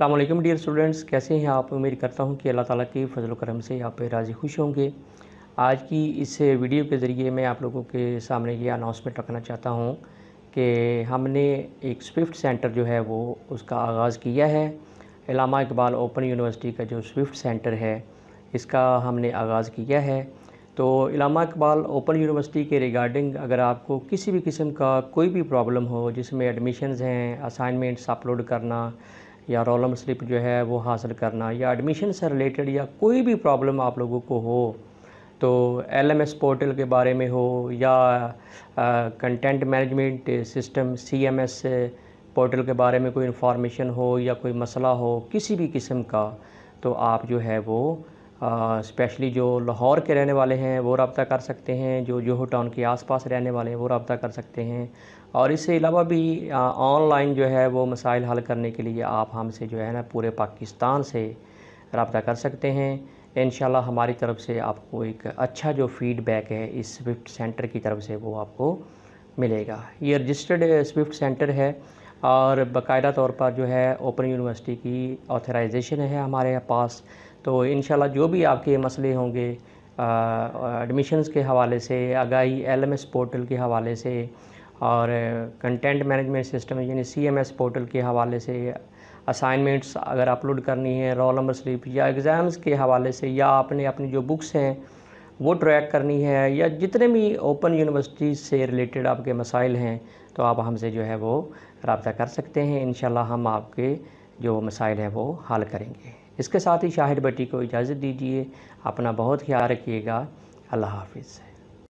अल्लाम dear students कैसे हैं आप उम्मीद करता हूं कि अल्लाह ताला के फजल करम से आप राज़ी खुश होंगे आज की इस वीडियो के ज़रिए मैं आप लोगों के सामने ये अनाउंसमेंट रखना चाहता हूं कि हमने एक स्विफ्ट सेंटर जो है वो उसका आगाज़ किया है इलामा इकबाल ओपन यूनिवर्सिटी का जो स्विफ्ट सेंटर है इसका हमने आगाज़ किया है तो इलामा इकबाल ओपन यूनिवर्सिटी के रिगार्डिंग अगर आपको किसी भी किस्म का कोई भी प्रॉब्लम हो जिसमें एडमिशन्स हैं असाइनमेंट्स अपलोड करना या रोलम स्लिप जो है वो हासिल करना या एडमिशन से रिलेटेड या कोई भी प्रॉब्लम आप लोगों को हो तो एल एम एस पोर्टल के बारे में हो या content management system C M S portal के बारे में कोई इन्फॉर्मेशन हो या कोई मसला हो किसी भी किस्म का तो आप जो है वो स्पेशली जो लाहौर के रहने वाले हैं वो रबता कर सकते हैं जो जोहो टाउन के आसपास रहने वाले हैं वो रबता कर सकते हैं और इससे अलावा भी ऑनलाइन जो है वो मसाइल हल करने के लिए आप हमसे जो है ना पूरे पाकिस्तान से रबता कर सकते हैं इन हमारी तरफ से आपको एक अच्छा जो फीडबैक है इस स्विफ्ट सेंटर की तरफ से वो आपको मिलेगा ये रजिस्टर्ड स्विफ्ट सेंटर है और बाकायदा तौर पर जो है ओपन यूनिवर्सिटी की ऑथराइजेशन है हमारे पास तो इन जो भी आपके मसले होंगे एडमिशन्स के हवाले से आगाही एलएमएस पोर्टल के हवाले से और कंटेंट मैनेजमेंट सिस्टम यानी सीएमएस पोर्टल के हवाले से असाइनमेंट्स अगर अपलोड करनी है रोल नंबर स्लिप या एग्ज़ाम्स के हवाले से या आपने अपनी जो बुक्स हैं वो ट्रैक करनी है या जितने भी ओपन यूनिवर्सिटी से रिलेटेड आपके मसाइल हैं तो आप हमसे जो है वो रबता कर सकते हैं इन हम आपके जो मसाइल हैं वो हल करेंगे इसके साथ ही शाहिद बट्टी को इजाज़त दीजिए अपना बहुत ख्याल रखिएगा अल्लाह हाफिज़